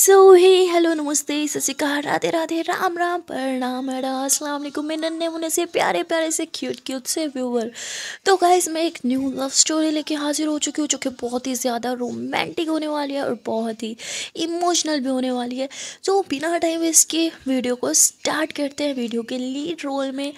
सो हे hello नमस्ते सत श्रीकाल राधे राधे राम राम प्रणाम अस्सलाम वालेकुम मेरे नन्हे मुन्ने से प्यारे प्यारे से क्यूट क्यूट से व्यूवर तो गाइस मैं एक न्यू लव स्टोरी लेके हाजिर हो चुकी हूँ जो कि बहुत ही ज़्यादा रोमांटिक होने वाली है और बहुत ही इमोशनल भी होने वाली है तो बिना टाइम वेस्ट के वीडियो को स्टार्ट करते हैं वीडियो के लीड रोल में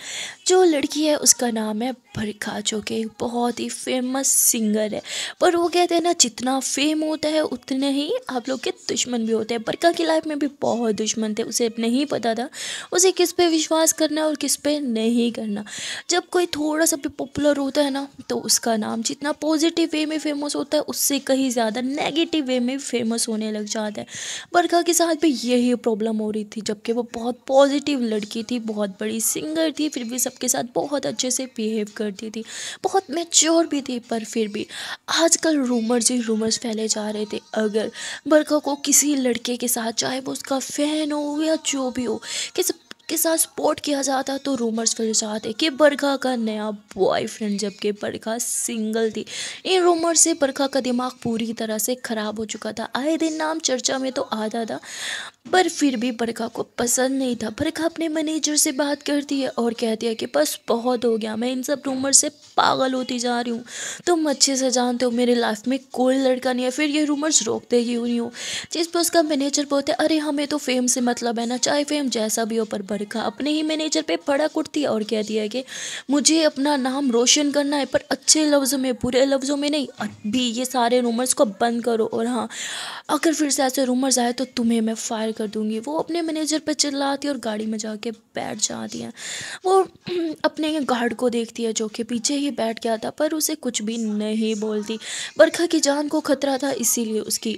जो लड़की है उसका नाम है बरखा जो कि एक बहुत ही फेमस सिंगर है पर वो कहते हैं ना जितना फेम होता है उतने ही आप लोग के दुश्मन भी होते होते हैं बरका की लाइफ में भी बहुत दुश्मन थे उसे नहीं पता था उसे किस पे विश्वास करना और किस पे नहीं करना जब कोई थोड़ा सा भी पॉपुलर होता है ना तो उसका नाम जितना पॉजिटिव वे में फेमस होता है उससे कहीं ज़्यादा नेगेटिव वे में फेमस होने लग जाता है बरखा के साथ भी यही प्रॉब्लम हो रही थी जबकि वो बहुत पॉजिटिव लड़की थी बहुत बड़ी सिंगर थी फिर भी सबके साथ बहुत अच्छे से बिहेव करती थी बहुत मेच्योर भी थी पर फिर भी आजकल रूमर्स ही रूमर्स फैले जा रहे थे अगर बरखा को किसी लड़की लड़के के साथ चाहे वो उसका फैन हो या जो भी हो कैसे के साथ स्पॉट किया जाता तो रूमर्स फिर जाते कि बरखा का नया बॉयफ्रेंड जबकि बरखा सिंगल थी इन रूमर से बरखा का दिमाग पूरी तरह से ख़राब हो चुका था आए दिन नाम चर्चा में तो आता था पर फिर भी बरखा को पसंद नहीं था बरखा अपने मैनेजर से बात करती है और कहती है कि बस बहुत हो गया मैं इन सब रूमर से पागल होती जा रही हूँ तुम अच्छे से जानते हो मेरे लाइफ में कोई लड़का नहीं है फिर ये रूमर्स रोकते ही नहीं हो जिस पर उसका मैनेजर बोलते अरे हमें तो फेम से मतलब है ना चाहे फेम जैसा भी हो पर रखा अपने ही मैनेजर पे फड़क उठती और कह दिया कि मुझे अपना नाम रोशन करना है पर अच्छे लफ्ज़ों में बुरे लफ्ज़ों में नहीं अभी ये सारे रूमर्स को बंद करो और हाँ अगर फिर से ऐसे रूमर्स आए तो तुम्हें मैं फायर कर दूँगी वो अपने मैनेजर पर चिल्लाती और गाड़ी में जा बैठ जाती हैं वो अपने गार्ड को देखती है जो कि पीछे ही बैठ गया था पर उसे कुछ भी नहीं बोलती बरखा की जान को खतरा था इसीलिए उसकी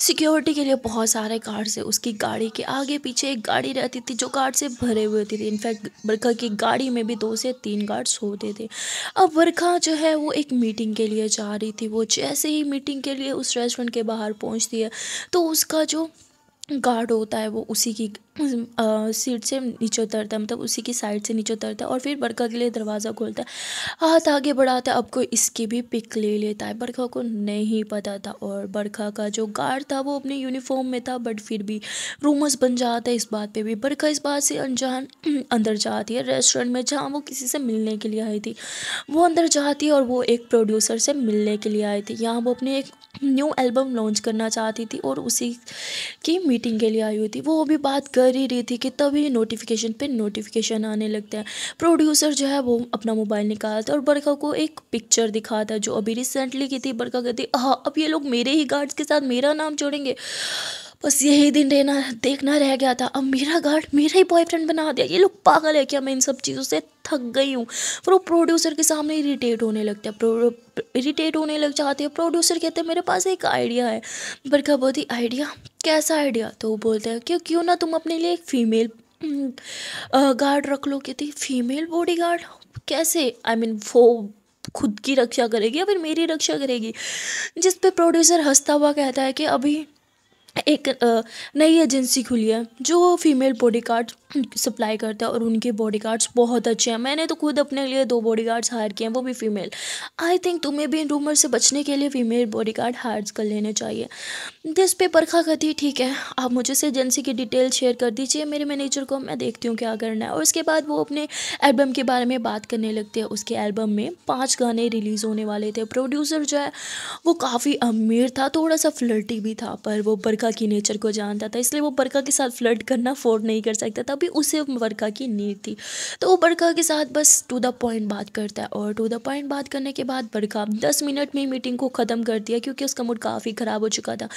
सिक्योरिटी के लिए बहुत सारे गार्ड्स है उसकी गाड़ी के आगे पीछे एक गाड़ी रहती थी जो गार्ड से भरे हुए थे इनफैक्ट वर्खा की गाड़ी में भी दो से तीन गार्ड्स होते थे अब वर्खा जो है वो एक मीटिंग के लिए जा रही थी वो जैसे ही मीटिंग के लिए उस रेस्टोरेंट के बाहर पहुँचती है तो उसका जो गार्ड होता है वो उसी की सीट से नीचे उतरता है मतलब उसी की साइड से नीचे उतरता है और फिर बरखा के लिए दरवाज़ा खोलता है हाथ आगे बढ़ाता है अब कोई इसकी भी पिक ले लेता है बरखा को नहीं पता था और बरखा का जो गार्ड था वो अपने यूनिफॉर्म में था बट फिर भी रूमर्स बन जाता है इस बात पे भी बरखा इस बात से अनजान अंदर जाती है रेस्टोरेंट में जहाँ वो किसी से मिलने के लिए आई थी वो अंदर जाती है और वो एक प्रोड्यूसर से मिलने के लिए आई थी यहाँ वो अपने एक न्यू एल्बम लॉन्च करना चाहती थी और उसी की मीटिंग के लिए आई हुई थी वो भी बात कर कर ही रही थी कि तभी नोटिफिकेशन पे नोटिफिकेशन आने लगते हैं प्रोड्यूसर जो है वो अपना मोबाइल निकालता है और बरखा को एक पिक्चर दिखाता है जो अभी रिसेंटली की थी बरखा कहती हाँ अब ये लोग मेरे ही गार्ड्स के साथ मेरा नाम जोड़ेंगे बस यही दिन रहना देखना रह गया था अब मेरा गार्ड मेरा ही बॉयफ्रेंड बना दिया ये लोग पागल है क्या मैं इन सब चीज़ों से थक गई हूँ फिर वो प्रोड्यूसर के सामने इरीटेट होने लगता है इरीटेट होने लग जाते हैं प्रोड्यूसर कहते हैं मेरे पास एक आइडिया है बरखा बहुत ही आइडिया कैसा आइडिया तो वो बोलते हैं कि क्यों ना तुम अपने लिए एक फ़ीमेल हम्म, गार्ड रख लो कहते फ़ीमेल बॉडी गार्ड कैसे आई I मीन mean, वो खुद की रक्षा करेगी या फिर मेरी रक्षा करेगी जिस पे प्रोड्यूसर हंसता हुआ कहता है कि अभी एक नई एजेंसी खुली है जो फीमेल बॉडी गार्ड सप्लाई करता है और उनके बॉडी गार्ड्स बहुत अच्छे हैं मैंने तो खुद अपने लिए दो बॉडी गार्ड्स हायर किए हैं वो भी फीमेल आई थिंक तुम्हें भी इन रूमर से बचने के लिए फीमेल बॉडी गार्ड हायर कर लेने चाहिए दिस पे परखा करती ठीक है आप मुझे इस एजेंसी की डिटेल शेयर कर दीजिए मेरे मैनेजर को मैं देखती हूँ क्या करना है और उसके बाद वो अपने एल्बम के बारे में बात करने लगते हैं उसके एल्बम में पाँच गाने रिलीज़ होने वाले थे प्रोड्यूसर जो है वो काफ़ी अमीर था थोड़ा सा फ्लर्टी भी था पर वो बरखा वर्का की नेचर को जानता था इसलिए वो वर्का के साथ फ्लर्ट करना अफोर्ड नहीं कर सकता था अभी उसे वर्का की नीड थी तो वो वर्का के साथ बस टू द पॉइंट बात करता है और टू द पॉइंट बात करने के बाद वर्का दस मिनट में मीटिंग को ख़त्म कर दिया क्योंकि उसका मूड काफ़ी ख़राब हो चुका था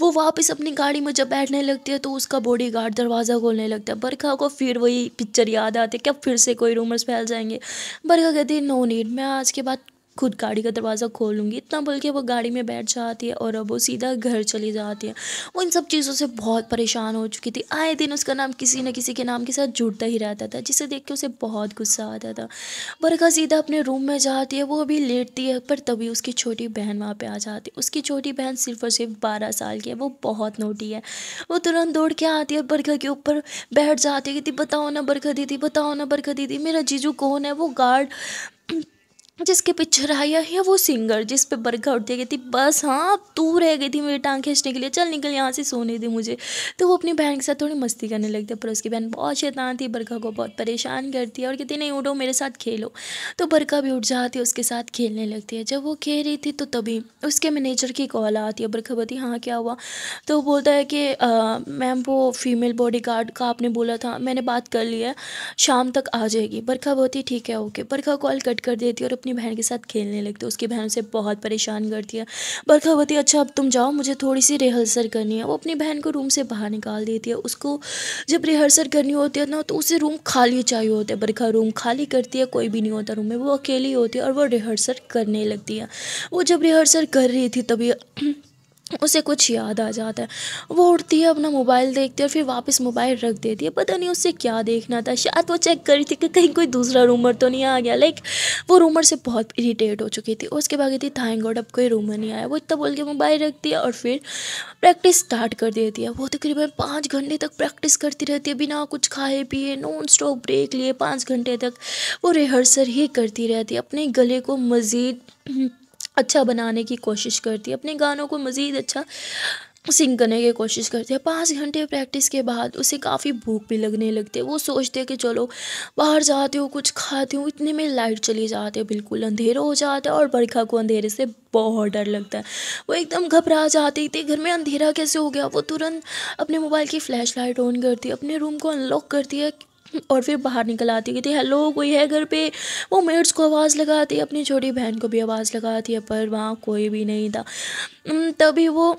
वो वापस अपनी गाड़ी में जब बैठने लगती है तो उसका बॉडी गार्ड दरवाज़ा खोलने लगता है बरखा को फिर वही पिक्चर याद आती है क्या फिर से कोई रूमर्स फैल जाएंगे बरखा कहती है नो नीड मैं आज के बाद खुद गाड़ी का दरवाज़ा खोलूँगी इतना बोल के वो गाड़ी में बैठ जाती है और अब वो सीधा घर चली जाती है वो इन सब चीज़ों से बहुत परेशान हो चुकी थी आए दिन उसका नाम किसी न किसी के नाम के साथ जुड़ता ही रहता था जिसे देख के उसे बहुत गुस्सा आता था बरखा सीधा अपने रूम में जाती है वो अभी लेटती है पर तभी उसकी छोटी बहन वहाँ पर आ जाती है उसकी छोटी बहन सिर्फ और सिर्फ बारह साल की है वो बहुत नोटी है वो तुरंत दौड़ के आती है बरखा के ऊपर बैठ जाती है कि बताओ ना बरखा दीदी बताओ ना बरखा दीदी मेरा जीजू कौन है वो गार्ड जिसके पीछे राया है वो सिंगर जिस पे बरखा उठती गई थी बस हाँ तू रह गई थी मेरी टांग खींचने के लिए चल निकल यहाँ से सोने दे मुझे तो वो अपनी बहन के साथ थोड़ी मस्ती करने लगती है पर उसकी बहन बहुत शैतान थी बरखा को बहुत परेशान करती है और कहती नहीं उठो मेरे साथ खेलो तो बरखा भी उठ जाती है उसके साथ खेलने लगती है जब वो खेल रही थी तो तभी उसके मैनेजर की कॉल आती है बरखा बताती हाँ क्या हुआ तो बोलता है कि मैम वो फीमेल बॉडी गार्ड का आपने बोला था मैंने बात कर ली है शाम तक आ जाएगी बरखा बहुत ठीक है ओके बरखा कॉल कट कर देती है और अपनी बहन के साथ खेलने लगती है उसकी बहन उसे बहुत परेशान करती है बरखा होती है अच्छा अब तुम जाओ मुझे थोड़ी सी रिहर्सल करनी है वो अपनी बहन को रूम से बाहर निकाल देती है उसको जब रिहर्सल करनी होती है ना तो उसे रूम खाली चाहिए होता है बरखा रूम खाली करती है कोई भी नहीं होता रूम में वो अकेली होती है और वो रिहर्सल करने लगती है वो जब रिहर्सल कर रही थी तभी उसे कुछ याद आ जाता है वो उठती है अपना मोबाइल देखती है और फिर वापस मोबाइल रख देती है पता नहीं उससे क्या देखना था शायद वो चेक कर रही थी कि कहीं कोई दूसरा रूमर तो नहीं आ गया लाइक वो रूमर से बहुत इरीटेट हो चुकी थी उसके बाद थी थैंक गॉड अब कोई रूमर नहीं आया वो इतना बोल के मोबाइल रख दिया और फिर प्रैक्टिस स्टार्ट कर देती है वो तकरीबन पाँच घंटे तक प्रैक्टिस करती रहती है बिना कुछ खाए पिए नॉन स्टॉप ब्रेक लिए पाँच घंटे तक वो रिहर्सल ही करती रहती है अपने गले को मज़ीद अच्छा बनाने की कोशिश करती है अपने गानों को मज़ीद अच्छा सिंग करने की कोशिश करती है पाँच घंटे प्रैक्टिस के बाद उसे काफ़ी भूख भी लगने लगती है वो सोचते हैं कि चलो बाहर जाते हो कुछ खाते हो इतने में लाइट चली जाती है बिल्कुल अंधेरा हो जाता है और बरखा को अंधेरे से बहुत डर लगता है वो एकदम घबरा जाती थी घर में अंधेरा कैसे हो गया वो तुरंत अपने मोबाइल की फ्लैश लाइट ऑन करती है अपने रूम को अनलॉक करती है और फिर बाहर निकल आती कहती हेलो कोई है घर पे वो मेड्स को आवाज़ लगाती अपनी छोटी बहन को भी आवाज़ लगाती है पर वहाँ कोई भी नहीं था तभी वो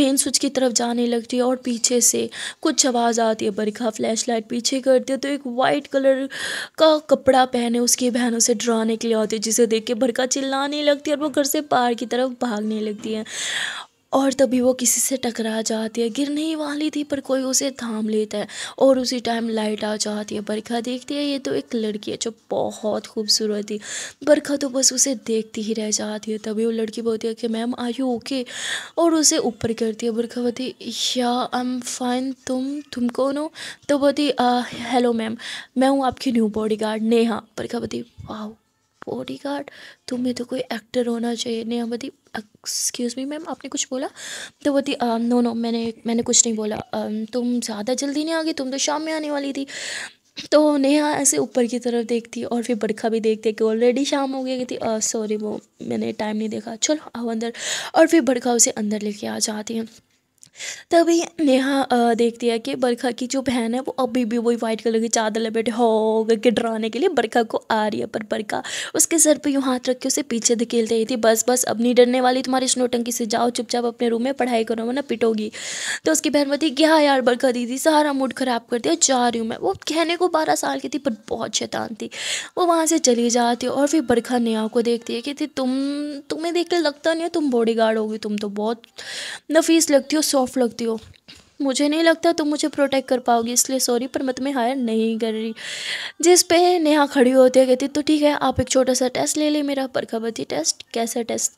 मेन स्विच की तरफ जाने लगती है और पीछे से कुछ आवाज़ आती है बरखा फ्लैश लाइट पीछे करती है तो एक वाइट कलर का कपड़ा पहने उसकी बहन उसे डराने के लिए आती है जिसे देख के बरखा चिल्लाने लगती है और वो घर से बाहर की तरफ भागने लगती है और तभी वो किसी से टकरा जाती है गिरने ही वाली थी पर कोई उसे थाम लेता है और उसी टाइम लाइट आ जाती है बरखा देखती है ये तो एक लड़की है जो बहुत खूबसूरत थी बरखा तो बस उसे देखती ही रह जाती है तभी वो लड़की बोलती है कि मैम आई यू ओके और उसे ऊपर करती है बरखा बोती या आई एम फाइन तुम तुम कौन हो तो बोती हेलो मैम मैं हूँ आपकी new bodyguard Neha Barkha बोती वाह बॉडी गार्ड तुम्हें तो कोई एक्टर होना चाहिए नेहा बोलती एक्सक्यूज़ मी मैम आपने कुछ बोला तो बोलती नो नो मैंने मैंने कुछ नहीं बोला तुम ज़्यादा जल्दी नहीं आ गई तुम तो शाम में आने वाली थी तो नेहा ऐसे ऊपर की तरफ देखती और फिर बरखा भी देखते कि ऑलरेडी शाम हो गई थी सॉरी वो मैंने टाइम नहीं देखा चलो आओ अंदर और फिर बरखा उसे अंदर लेके आ जाती हैं तभी नेहा देखती है कि बरखा की जो बहन है वो अभी भी वही वाइट कलर की चादर बैठे हो करके डराने के लिए बरखा को आ रही है पर बरखा उसके सर पे यूँ हाथ रख के उसे पीछे धकेलते रही थी बस बस अब नहीं डरने वाली तुम्हारी स्नोटंकी से जाओ चुपचाप अपने रूम में पढ़ाई करो वरना पिटोगी तो उसकी बहन बोलती क्या यार बरखा दीदी सारा मूड ख़राब कर दिया जा रही हूँ मैं वो कहने को बारह साल की थी पर बहुत शैतान थी वो वहाँ से चली जाती है और फिर बरखा नेहा को देखती है कि तुम तुम्हें देख के लगता नहीं है तुम बॉडी गार्ड होगी तुम तो बहुत नफीस लगती हो सो सॉफ्ट लगती हो मुझे नहीं लगता तुम मुझे प्रोटेक्ट कर पाओगी इसलिए सॉरी पर मैं तुम्हें हायर नहीं कर रही जिस पे नेहा खड़ी होती है कहती तो ठीक है आप एक छोटा सा टेस्ट ले लें मेरा पर खबर थी टेस्ट कैसा टेस्ट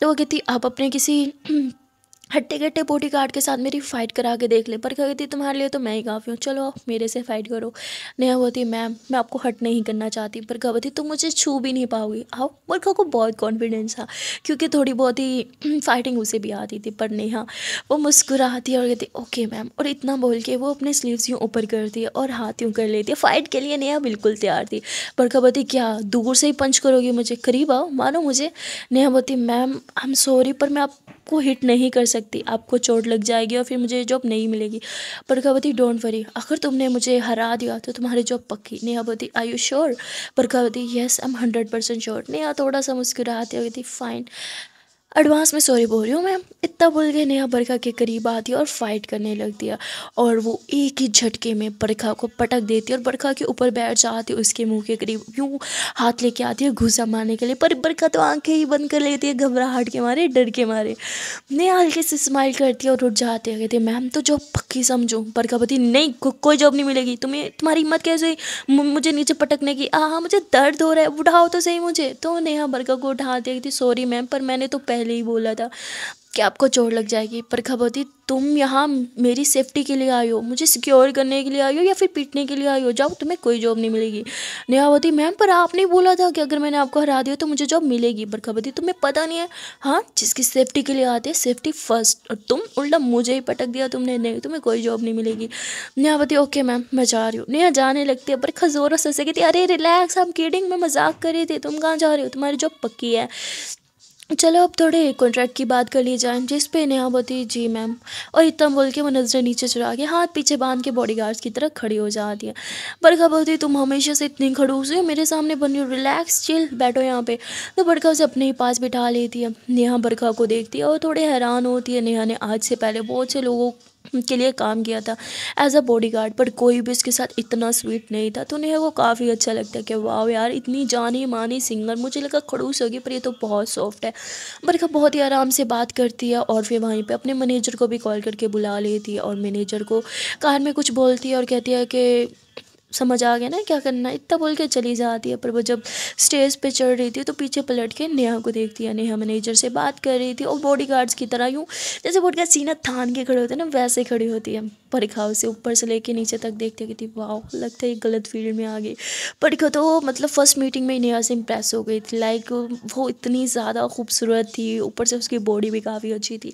तो वो कहती आप अपने किसी हट्टे कट्टे पोटी कार्ड के साथ मेरी फ़ाइट करा के देख ले पर कहती तुम्हारे लिए तो मैं ही काफ़ी हूँ चलो आप मेरे से फ़ाइट करो नेहा बोलती मैम मैं आपको हट नहीं करना चाहती पर कहती तुम मुझे छू भी नहीं पाओगी आओ बरखा को बहुत कॉन्फिडेंस था क्योंकि थोड़ी बहुत ही फाइटिंग उसे भी आती थी पर नेहा वो मुस्कुराती और कहती ओके मैम और इतना बोल के वो अपने स्लीव्स यूँ ऊपर करती है और हाथ यूँ कर लेती है फ़ाइट के लिए नेहा बिल्कुल तैयार थी पर कहती क्या दूर से ही पंच करोगी मुझे करीब आओ मानो मुझे नेहा बोती मैम आई एम सॉरी पर मैं आपको हिट नहीं कर सकती सकती आपको चोट लग जाएगी और फिर मुझे जॉब नहीं मिलेगी प्रभावती डोंट वरी अगर तुमने मुझे हरा दिया तो तुम्हारी जॉब पक्की नेहा बोलती I you sure Prabhavati yes I am hundred percent sure Neha थोड़ा सा मुस्कुराती हुई थी फाइन एडवांस में सॉरी बोल रही हूँ मैं इतना बोल गया नेहा बरखा के करीब आती और फाइट करने लग दिया और वो एक ही झटके में बरखा को पटक देती है और बरखा के ऊपर बैठ जाती है उसके मुंह के करीब यूँ हाथ लेके आती है घुसा मारने के लिए पर बरखा तो आंखें ही बंद कर लेती है घबराहट के मारे डर के मारे नेहा हल्के से स्माइल करती है और उठ जाती है कहती मैम तो जॉब पक्की समझो बरखा पति नहीं को, कोई जॉब नहीं मिलेगी तुम्हें तुम्हारी हिम्मत कैसे मुझे नीचे पटकने की हाँ मुझे दर्द हो रहा है उठाओ तो सही मुझे तो नेहा बरखा को उठा दिया थी सॉरी मैम पर मैंने तो पहले पहले ही बोला था कि आपको चोट लग जाएगी पर खबर तुम यहाँ मेरी सेफ्टी के लिए आई हो मुझे सिक्योर करने के लिए आई हो या फिर पीटने के लिए आई हो जाओ तुम्हें कोई जॉब नहीं मिलेगी नेहावती मैम पर आपने बोला था कि अगर मैंने आपको हरा दिया तो मुझे जॉब मिलेगी पर खबर तुम्हें पता नहीं है हाँ जिसकी सेफ्टी के लिए आते हैं सेफ्टी फर्स्ट और तुम उल्टा मुझे ही पटक दिया तुमने नहीं तुम्हें कोई जॉब नहीं मिलेगी नेहावती ओके मैम मैं जा रही हूँ नेहा जाने लगती है पर खजोरों से कहती अरे रिलैक्स हम कीडिंग में मजाक कर रहे थे तुम कहाँ जा रहे हो तुम्हारी जॉब पक्की है चलो अब थोड़े कॉन्ट्रैक्ट की बात कर ली जाए जिस पे नेहा बोलती जी मैम और इतना बोल के वो नज़रें नीचे चुरा के हाथ पीछे बांध के बॉडी गार्ड्स की तरह खड़ी हो जाती है बड़का बोलती तुम हमेशा से इतनी खड़ूस हो मेरे सामने बनी हो रिलैक्स चिल बैठो यहाँ पे तो बड़का उसे अपने ही पास बिठा लेती है नेहा बड़का को देखती है और थोड़े हैरान होती है नेहा ने आज से पहले बहुत से लोगों के लिए काम किया था एज अ बॉडी गार्ड पर कोई भी उसके साथ इतना स्वीट नहीं था तो उन्हें वो काफ़ी अच्छा लगता है कि वाह यार इतनी जानी मानी सिंगर मुझे लगा खड़ूस होगी पर ये तो बहुत सॉफ्ट है बरखा बहुत ही आराम से बात करती है और फिर वहीं पर अपने मैनेजर को भी कॉल करके बुला लेती है और मैनेजर को कार में कुछ बोलती है और कहती है कि समझ आ गया ना क्या करना इतना बोल के चली जाती है पर वो जब स्टेज पे चढ़ रही थी तो पीछे पलट के नेहा को देखती है नेहा मैनेजर से बात कर रही थी और बॉडी गार्ड्स की तरह यूँ जैसे बॉडी गार्ड सीना थान के खड़े होते हैं ना वैसे खड़ी होती है परिखाव से ऊपर से लेके नीचे तक देखते गई थी वाह लगता है गलत फील्ड में आ गई परिखा तो मतलब फर्स्ट मीटिंग में नेहा से इम्प्रेस हो गई थी लाइक वो इतनी ज़्यादा खूबसूरत थी ऊपर से उसकी बॉडी भी काफ़ी अच्छी थी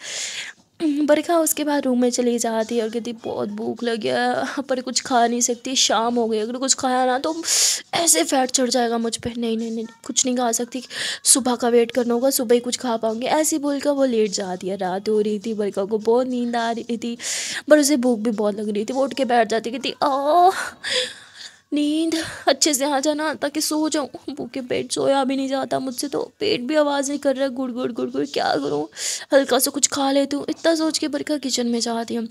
बरखा उसके बाद रूम में चली जाती है और कहती बहुत भूख लगी है पर कुछ खा नहीं सकती शाम हो गई अगर कुछ खाया ना तो ऐसे फैट चढ़ जाएगा मुझ पर नहीं नहीं नहीं कुछ नहीं खा सकती सुबह का वेट करना होगा सुबह ही कुछ खा पाऊंगी ऐसी बोल कर वो लेट जाती है रात हो रही थी बरखा को बहुत नींद आ रही थी पर उसे भूख भी बहुत लग रही थी वो उठ के बैठ जाती कहती ओ नींद अच्छे से आ जाना ताकि सो जाऊँ भूखे पेट सोया भी नहीं जाता मुझसे तो पेट भी आवाज़ नहीं कर रहा गुड़ गुड़ गुड़ गुड़ क्या करूँ हल्का सा कुछ खा लेती हूँ इतना सोच के बरखा किचन में जाती हूँ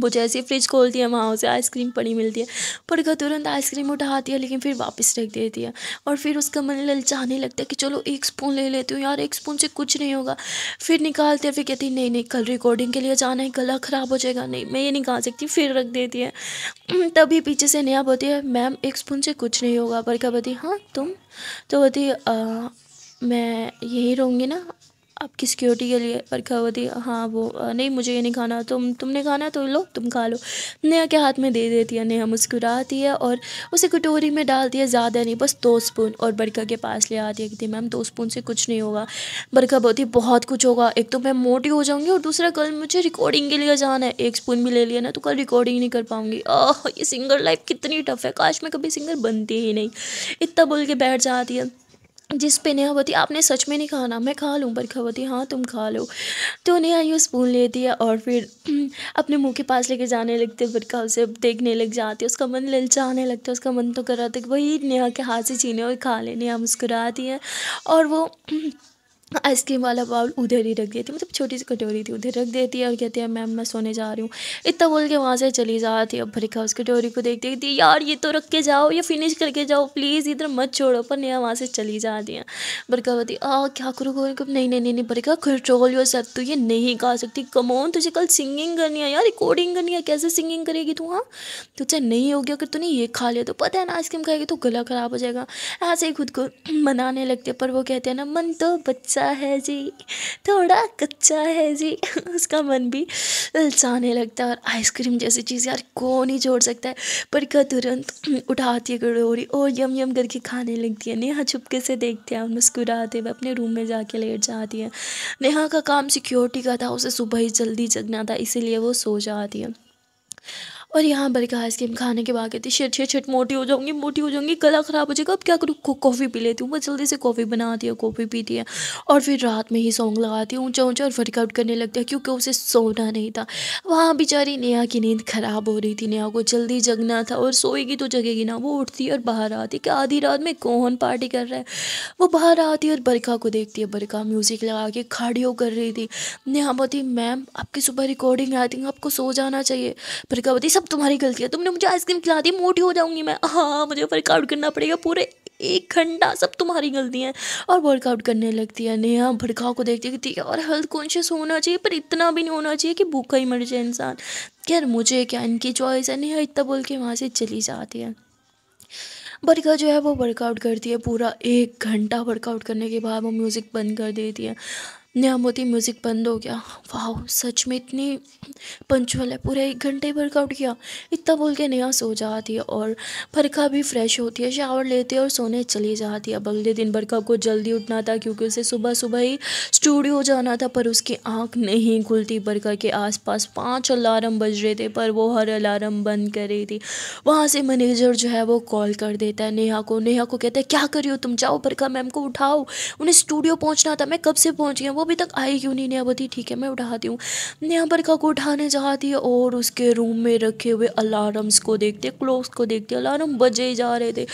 वो जैसे फ्रिज खोलती है वहाँ उसे आइसक्रीम पड़ी मिलती है पड़का तुरंत आइसक्रीम उठाती है लेकिन फिर वापस रख देती है और फिर उसका मन ललचाने लगता है कि चलो एक स्पून ले लेती हूँ यार एक स्पून से कुछ नहीं होगा फिर निकालते हैं फिर कहती है नहीं नहीं कल रिकॉर्डिंग के लिए जाना है गला ख़राब हो जाएगा नहीं मैं ये नहीं खा सकती फिर रख देती है तभी पीछे से नया बोती है मैम एक स्पून से कुछ नहीं होगा पड़का बोती हाँ तुम तो बोती मैं यही रहूँगी ना आपकी सिक्योरिटी के लिए रखा हुआ थी हाँ वो नहीं मुझे ये नहीं खाना तुम तुमने खाना है तो लो तुम खा लो नेहा के हाथ में दे देती है नेहा मुस्कुराती है और उसे कटोरी में डालती है ज़्यादा नहीं बस दो स्पून और बरखा के पास ले आती है कि मैम दो स्पून से कुछ नहीं होगा बरखा बोलती बहुत कुछ होगा एक तो मैं मोटी हो जाऊँगी और दूसरा कल मुझे रिकॉर्डिंग के लिए जाना है एक स्पून भी ले लिया ना तो कल रिकॉर्डिंग नहीं कर पाऊँगी ओह ये सिंगर लाइफ कितनी टफ है काश मैं कभी सिंगर बनती ही नहीं इतना बोल के बैठ जाती है जिस पे नेहा बोलती आपने सच में नहीं खाना मैं खा लूँ बरखा बोती हाँ तुम खा लो तो नेहा यूँ स्पून ले दिया और फिर अपने मुंह के पास लेके जाने लगते खा उसे देखने लग जाती है उसका मन ललचाने लगता है उसका मन तो कर रहा था कि वही नेहा के हाथ से छीने और खा ले नेहा मुस्कुराती है और वो आइसक्रीम वाला बाउल उधर ही रख देती मतलब छोटी सी कटोरी थी उधर रख देती है और कहती है मैम मैं सोने जा रही हूँ इतना बोल के वहाँ से चली जाती थी अब भरिका उस कटोरी को देखती है यार ये तो रख के जाओ या फिनिश करके जाओ प्लीज़ इधर मत छोड़ो पर नया वहाँ से चली जाती है बरका बोती आ क्या करो को नहीं नहीं नहीं नहीं बरका कंट्रोल यो सब तू ये नहीं गा सकती कमोन तुझे कल सिंगिंग करनी है यार रिकॉर्डिंग करनी है कैसे सिंगिंग करेगी तू हाँ तुझे नहीं होगी अगर तूने ये खा लिया तो पता है ना आइसक्रीम खाएगी तो गला ख़राब हो जाएगा ऐसे ही खुद को मनाने लगते पर वो कहते हैं ना मन तो बच्चा कच्चा है जी थोड़ा कच्चा है जी उसका मन भी ललचाने लगता है और आइसक्रीम जैसी चीज़ यार कौन ही छोड़ सकता है पर का तुरंत उठाती है गड़ोरी और यम यम करके खाने लगती है नेहा छुपके से देखते हैं मुस्कुराते हुए अपने रूम में जाके लेट जाती है नेहा का काम सिक्योरिटी का था उसे सुबह ही जल्दी जगना था इसीलिए वो सो जाती है और यहाँ पर क्या आइसक्रीम खाने के बाद कहती शेट शेट शेट मोटी हो जाऊँगी मोटी हो जाऊँगी गला ख़राब हो जाएगा अब क्या करूँ कॉफ़ी पी लेती हूँ बस जल्दी से कॉफ़ी बनाती है कॉफ़ी पीती है और फिर रात में ही सॉन्ग लगाती है ऊँचा ऊँचा और वर्कआउट करने लगती है क्योंकि उसे सोना नहीं था वहाँ बेचारी नेहा की नींद ख़राब हो रही थी नेहा को जल्दी जगना था और सोएगी तो जगेगी ना वो उठती और बाहर आती कि आधी रात में कौन पार्टी कर रहा है वो बाहर आती और बरखा को देखती है बरखा म्यूज़िक लगा के खाड़ियों कर रही थी नेहा बोती मैम आपकी सुबह रिकॉर्डिंग आती थिंक आपको सो जाना चाहिए बरखा बोती सब तुम्हारी गलती है तुमने मुझे आइसक्रीम खिला दी मोटी हो जाऊंगी मैं हाँ मुझे वर्कआउट करना पड़ेगा पूरे एक घंटा सब तुम्हारी गलती है और वर्कआउट करने लगती है नेहा भड़काव को देखती है ठीक है और हेल्थ कॉन्शियस होना चाहिए पर इतना भी नहीं होना चाहिए कि भूखा ही मर जाए इंसान खैर मुझे क्या इनकी चॉइस है नेहा इतना बोल के वहाँ से चली जाती है बड़का जो है वो वर्कआउट करती है पूरा एक घंटा वर्कआउट करने के बाद वो म्यूज़िक बंद कर देती है नयामती म्यूज़िक बंद हो गया वाह सच में इतनी पंचुअल है पूरा एक घंटे वर्कआउट किया इतना बोल के नया सो जाती है और फरका भी फ्रेश होती है शावर लेते और सोने चली जाती है अब अगले दिन बरखा को जल्दी उठना था क्योंकि उसे सुबह सुबह ही स्टूडियो जाना था पर उसकी आँख नहीं खुलती बरखा के आस पास अलार्म बज रहे थे पर वो हर अलार्म बंद कर रही थी वहाँ से मैनेजर जो है वो कॉल कर देता है नेहा को नेहा को कहता है क्या करियो तुम जाओ बरका मैम को उठाओ उन्हें स्टूडियो पहुँचना था मैं कब से पहुँच गया वो अभी तक आई क्यों नहीं नियाबती ठीक है मैं उठाती हूँ नियाबरका को उठाने जाती है और उसके रूम में रखे हुए अलार्म्स को देखते क्लॉक्स को देखते अलार्म बजे जा रहे थे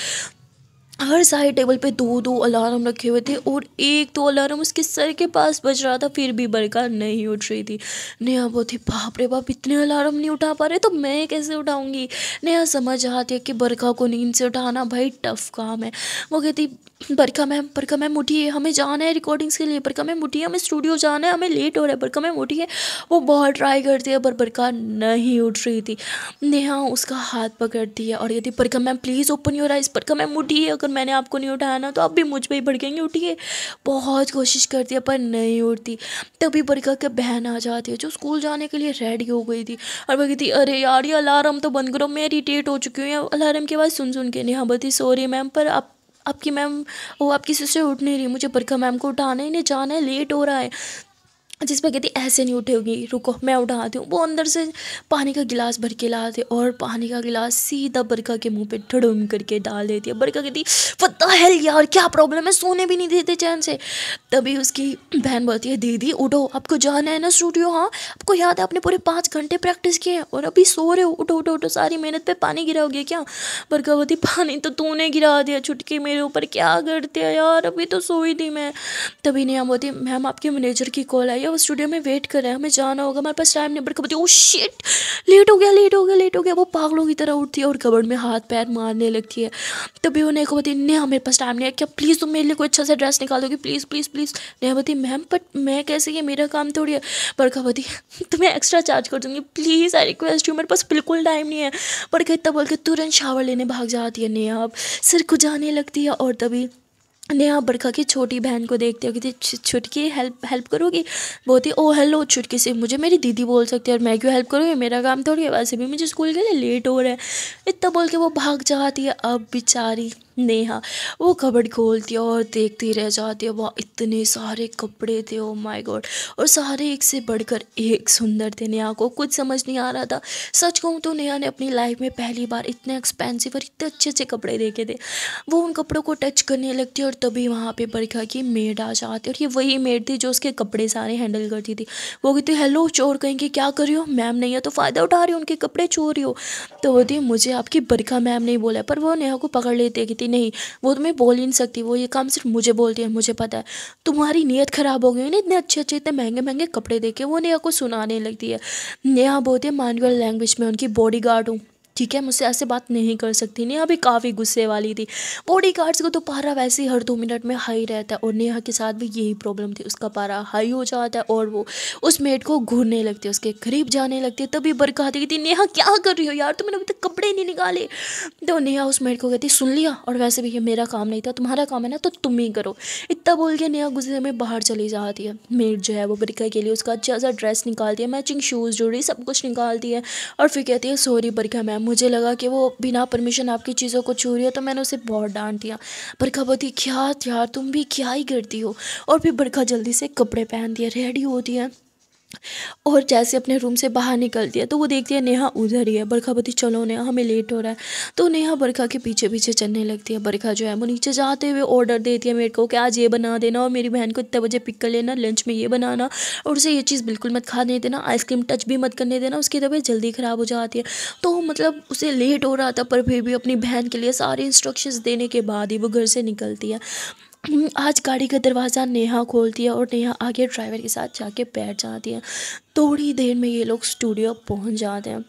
हर साइड टेबल पे दो दो अलार्म रखे हुए थे और एक तो अलार्म उसके सर के पास बज रहा था फिर भी बरका नहीं उठ रही थी नया वो थी बाप रे बाप इतने अलार्म नहीं उठा पा रहे तो मैं कैसे उठाऊंगी नया समझ आती है कि बरका को नींद से उठाना भाई टफ काम है वो कहती बरखा मैम बरखा मैम उठिए हमें जाना है रिकॉर्डिंग्स के लिए बरखा मैम उठिए हमें स्टूडियो जाना है हमें लेट हो रहा है बरखा मैम उठिए वो बहुत ट्राई करती है पर बरखा नहीं उठ रही थी नेहा उसका हाथ पकड़ती है और यदि Barkha ma'am please open your eyes Barkha ma'am उठिए अगर मैंने आपको नहीं उठाया ना तो आप भी मुझ पर ही भड़केंगे उठिए बहुत कोशिश करती है पर नहीं उठती तभी बरखा के बहन आ जाती है जो स्कूल जाने के लिए रेडी हो गई थी और वह कहती अरे यार ये अलार्म तो बंद करो मैं इरीटेट हो चुकी हूँ अलार्म की आवाज़ सुन सुन के नेहा बती सॉरी मैम पर आप आपकी मैम वो आपकी सिस्टर उठ नहीं रही मुझे बरखा मैम को उठाना है इन्हें जाना है लेट हो रहा है जिस पर कहती ऐसे नहीं उठेगी रुको मैं उठाती हूँ वो अंदर से पानी का गिलास भर के लाते और पानी का गिलास सीधा बरका के मुंह पे ठड़ुम करके डाल देती है बरका कहती पता द हेल यार क्या प्रॉब्लम है सोने भी नहीं देते चैन से तभी उसकी बहन बोलती है दीदी उठो आपको जाना है ना स्टूडियो हाँ आपको याद है आपने पूरे पाँच घंटे प्रैक्टिस किए हैं और अभी सो रहे हो उठो उठो उठो सारी मेहनत पर पानी गिराओगे क्या बरका बोलती पानी तो तूने गिरा दिया छुटके मेरे ऊपर क्या करते हैं यार अभी तो सोई थी मैं तभी नहीं हम बोलती मैम आपके मैनेजर की कॉल आई भैया वो स्टूडियो में वेट कर रहे हैं हमें जाना होगा हमारे पास टाइम नहीं but kabaddi oh shit late हो गया लेट हो गया लेट हो गया वो पागलों की तरह उठती है और कबड़ में हाथ पैर मारने लगती है तभी उन्हें नेहावती नहीं हमारे पास टाइम नहीं है क्या प्लीज़ तुम मेरे लिए कोई अच्छा सा ड्रेस निकाल दोगे please please please Nehavati ma'am but मैं कैसे ये मेरा काम थोड़ी है बड़कावती तुम्हें एक्स्ट्रा चार्ज कर दूँगी प्लीज़ आई रिक्वेस्ट यू मेरे पास बिल्कुल टाइम नहीं है बड़का इतना बोल के तुरंत शावर लेने भाग जाती है नेहा अब सिर खुजाने लगती है और तभी नेहा बड़का की छोटी बहन को देखते हो कि छुटकी हेल्प हेल्प करोगी बोलती ओ हेलो छुटकी से मुझे मेरी दीदी बोल सकती है और मैं क्यों हेल्प करूँगी मेरा काम थोड़ी है वैसे भी मुझे स्कूल के लिए लेट हो रहा है इतना बोल के वो भाग जाती है अब बेचारी नेहा वो कबड़ खोलती है और देखती रह जाती है वह इतने सारे कपड़े थे ओ माय गॉड और सारे एक से बढ़कर एक सुंदर थे नेहा को कुछ समझ नहीं आ रहा था सच कहूँ तो नेहा ने अपनी लाइफ में पहली बार इतने एक्सपेंसिव और इतने अच्छे अच्छे कपड़े देखे थे वो उन कपड़ों को टच करने लगती और तभी वहाँ पर बरखा की मेड आ जाती और ये वही मेड थी जो उसके कपड़े सारे हैंडल करती थी वो कहती हेलो चोर कहेंगे क्या कर रही हो मैम नहीं है तो फ़ायदा उठा रही हो उनके कपड़े चोर रही हो तो बोलती मुझे आपकी बरखा मैम नहीं बोला पर वो नेहा को पकड़ लेती है सकती नहीं वो तुम्हें तो बोल ही नहीं सकती वो ये काम सिर्फ मुझे बोलती है मुझे पता है तुम्हारी नीयत ख़राब हो गई ना इतने अच्छे अच्छे इतने महंगे महंगे कपड़े देखे वो नेहा को सुनाने लगती है नेहा बोलती है मानगढ़ लैंग्वेज में उनकी बॉडी गार्ड हूँ ठीक है मुझसे ऐसे बात नहीं कर सकती नेहा भी काफ़ी गुस्से वाली थी बॉडी गार्ड्स को तो पारा वैसे ही हर दो मिनट में हाई रहता है और नेहा के साथ भी यही प्रॉब्लम थी उसका पारा हाई हो जाता है और वो उस मेड को घूरने लगती है उसके करीब जाने लगती है तभी बरखा देती थी नेहा क्या कर रही हो यार तुमने अभी तक कपड़े नहीं निकाले तो नेहा उस मेड को कहती सुन लिया और वैसे भी ये मेरा काम नहीं था तुम्हारा काम है ना तो तुम ही करो इतना बोल के नेहा गुस्से में बाहर चली जाती है मेड जो है वो बरखा के लिए उसका अच्छा सा ड्रेस निकालती है मैचिंग शूज़ जोड़ी सब कुछ निकालती है और फिर कहती है सॉरी बरखा मैम मुझे लगा कि वो बिना परमिशन आपकी चीज़ों को छू रही है तो मैंने उसे बहुत डांट दिया बरखा बोलती क्या यार तुम भी क्या ही करती हो और फिर बरखा जल्दी से कपड़े पहन दिए रेडी होती है और जैसे अपने रूम से बाहर निकलती है तो वो देखती है नेहा उधर ही है बरखा बोलती चलो नेहा हमें लेट हो रहा है तो नेहा बरखा के पीछे पीछे चलने लगती है बरखा जो है वो नीचे जाते हुए ऑर्डर देती है मेरे को कि आज ये बना देना और मेरी बहन को इतने बजे पिक कर लेना लंच में ये बनाना और उसे ये चीज़ बिल्कुल मत खाने देना आइसक्रीम टच भी मत करने देना उसकी तबीयत जल्दी ख़राब हो जाती है तो मतलब उसे लेट हो रहा था पर फिर भी अपनी बहन के लिए सारे इंस्ट्रक्शंस देने के बाद ही वो घर से निकलती है आज गाड़ी का दरवाज़ा नेहा खोलती है और नेहा आगे ड्राइवर के साथ जाके बैठ जाती है थोड़ी देर में ये लोग स्टूडियो पहुंच जाते हैं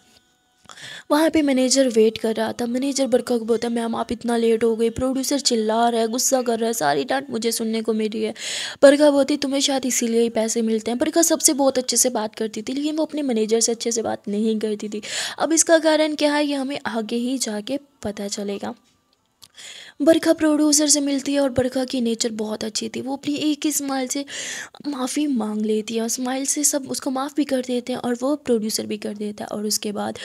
वहाँ पे मैनेजर वेट कर रहा था मैनेजर बड़का को बोलता है मैम आप इतना लेट हो गए प्रोड्यूसर चिल्ला रहा है गुस्सा कर रहा है सारी डांट मुझे सुनने को मिली है बड़का बोलती तुम्हें शायद इसीलिए ही पैसे मिलते हैं बड़का सबसे बहुत अच्छे से बात करती थी लेकिन वो अपने मैनेजर से अच्छे से बात नहीं करती थी अब इसका कारण क्या है ये हमें आगे ही जाके पता चलेगा बरखा प्रोड्यूसर से मिलती है और बरखा की नेचर बहुत अच्छी थी वो अपनी एक ही स्माइल से माफ़ी मांग लेती है और स्माइल से सब उसको माफ़ भी कर देते हैं और वो प्रोड्यूसर भी कर देता है और उसके बाद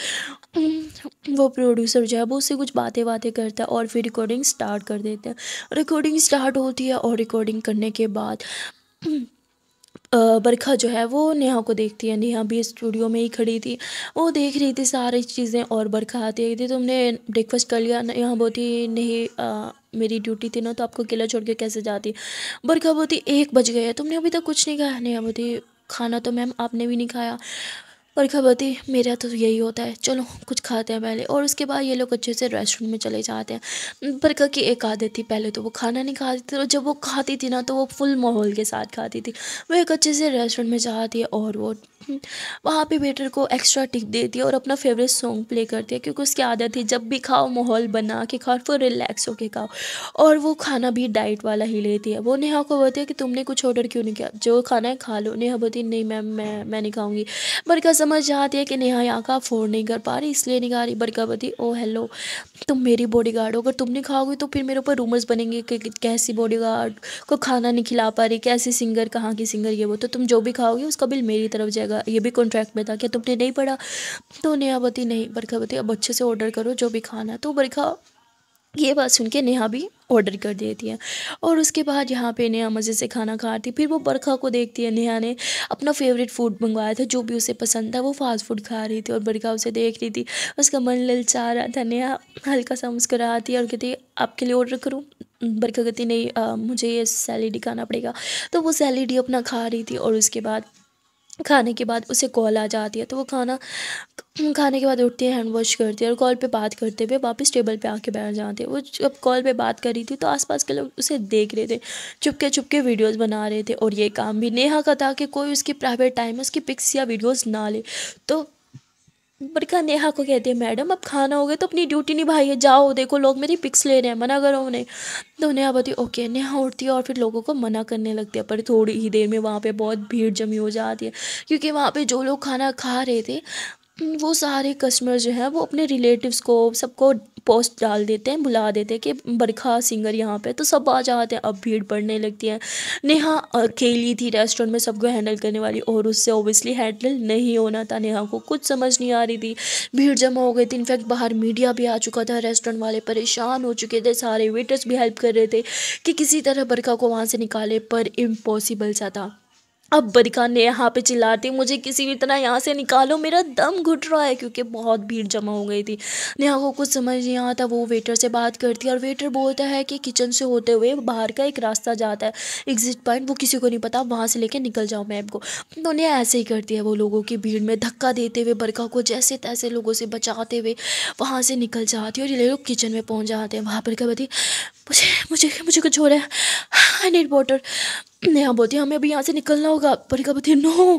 हम्म, वो प्रोड्यूसर जो है वो उससे कुछ बातें बातें करता है और फिर रिकॉर्डिंग स्टार्ट कर देते हैं रिकॉर्डिंग स्टार्ट होती है और रिकॉर्डिंग करने के बाद हम्म, बरखा जो है वो नेहा को देखती है नेहा भी स्टूडियो में ही खड़ी थी वो देख रही थी सारी चीज़ें और बरखा आती है थी तुमने ब्रेकफास्ट कर लिया यहाँ बोलती नहीं आ, मेरी ड्यूटी थी ना तो आपको किला छोड़ के कैसे जाती बरखा बोलती एक बज गए तुमने अभी तक कुछ नहीं खाया नेहा बोलती खाना तो मैम आपने भी नहीं खाया पर खबरती मेरा तो यही होता है चलो कुछ खाते हैं पहले और उसके बाद ये लोग अच्छे से रेस्टोरेंट में चले जाते हैं बरका की एक आदत थी पहले तो वो खाना नहीं खाती थी और जब वो खाती थी ना तो वो फुल माहौल के साथ खाती थी वो एक अच्छे से रेस्टोरेंट में जाती है और वो वहाँ पे वेटर को एक्स्ट्रा टिक दे दिया और अपना फेवरेट सॉन्ग प्ले कर दिया क्योंकि उसकी आदत है जब भी खाओ माहौल बना के खाओ फिर रिलैक्स होके खाओ और वो खाना भी डाइट वाला ही लेती है वो नेहा को बोलती है कि तुमने कुछ ऑर्डर क्यों नहीं किया जो खाना है खा लो नेहा बोलती नहीं मैम मैं मैं नहीं खाऊँगी बरका समझ आती है कि नेहा यहाँ का अफोर्ड नहीं कर पा रही इसलिए नहीं खा रही बरका बोती ओ हेलो तुम मेरी बॉडी गार्ड हो अगर तुम नहीं खाओगी तो फिर मेरे ऊपर रूमर्स बनेंगे कि कैसी बॉडी गार्ड को खाना नहीं खिला पा रही कैसी सिंगर कहाँ की सिंगर ये वो तो तुम जो भी खाओगे उसका बिल मेरी तरफ जाएगा ये भी कॉन्ट्रैक्ट में था क्या तुमने नहीं पढ़ा तो नयावती नहीं बरखावती अब अच्छे से ऑर्डर करो जो भी खाना तो बरखा ये बात सुन के नेहा भी ऑर्डर कर देती है और उसके बाद यहाँ पे नेहा मज़े से खाना खा रही फिर वो बरखा को देखती है नेहा ने अपना फेवरेट फूड मंगवाया था जो भी उसे पसंद था वो फास्ट फूड खा रही थी और बरखा उसे देख रही थी उसका मन ललचा रहा था नेहा हल्का सा मुस्करा थी और कहती आपके लिए ऑर्डर करूँ बरखा कहती नहीं आ, मुझे ये सैलिडी खाना पड़ेगा तो वो सैलिडी अपना खा रही थी और उसके बाद खाने के बाद उसे कॉल आ जाती है तो वो खाना खाने के बाद उठती है हैंड वॉश करती है और कॉल पे बात करते हुए वापस टेबल पे आके बैठ जाते हैं वो जब कॉल पे बात कर रही थी तो आसपास के लोग उसे देख रहे थे चुपके चुपके वीडियोस बना रहे थे और ये काम भी नेहा का था कि कोई उसकी प्राइवेट टाइम में उसकी पिक्स या वीडियोज ना ले तो बड़का नेहा को कहती है मैडम अब खाना हो गया तो अपनी ड्यूटी निभाइए जाओ देखो लोग मेरी पिक्स ले रहे हैं मना करो उन्हें तो नेहा बोलती ओके नेहा उठती है और फिर लोगों को मना करने लगती है पर थोड़ी ही देर में वहाँ पे बहुत भीड़ जमी हो जाती है क्योंकि वहाँ पे जो लोग खाना खा रहे थे वो सारे कस्टमर जो हैं वो अपने रिलेटिव्स को सबको पोस्ट डाल देते हैं बुला देते हैं कि बरखा सिंगर यहाँ पे तो सब आ जाते हैं अब भीड़ बढ़ने लगती है नेहा अकेली थी रेस्टोरेंट में सबको हैंडल करने वाली और उससे ओबियसली हैंडल नहीं होना था नेहा को कुछ समझ नहीं आ रही थी भीड़ जमा हो गई थी इनफैक्ट बाहर मीडिया भी आ चुका था रेस्टोरेंट वाले परेशान हो चुके थे सारे वेटर्स भी हेल्प कर रहे थे कि किसी तरह बरखा को वहाँ से निकाले पर इम्पॉसिबल सा था अब बरिका ने यहाँ पे चिल्लाती मुझे किसी भी तरह यहाँ से निकालो मेरा दम घुट रहा है क्योंकि बहुत भीड़ जमा हो गई थी नेहा को कुछ समझ नहीं आता वो वेटर से बात करती है और वेटर बोलता है कि किचन से होते हुए बाहर का एक रास्ता जाता है एग्जिट पॉइंट वो किसी को नहीं पता वहाँ से लेके निकल जाओ मैम को तो नेहा ऐसे ही करती है वो लोगों की भीड़ में धक्का देते हुए बरखा को जैसे तैसे लोगों से बचाते हुए वहाँ से निकल जाती है और ये लोग किचन में पहुँच जाते हैं वहाँ पर क्या मुझे मुझे मुझे कुछ हो रहा है आई नीड वाटर नेहा बोलती है हमें अभी यहाँ से निकलना होगा परिका बोलती है no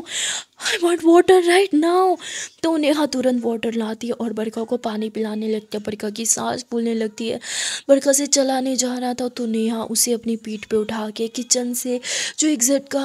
I want water right now तो नेहा तुरंत वाटर लाती है और बरका को पानी पिलाने लगती है बरका की सांस फूलने लगती है बरका से चलाने जा रहा था तो नेहा उसे अपनी पीठ पे उठा के किचन से जो एग्जिट का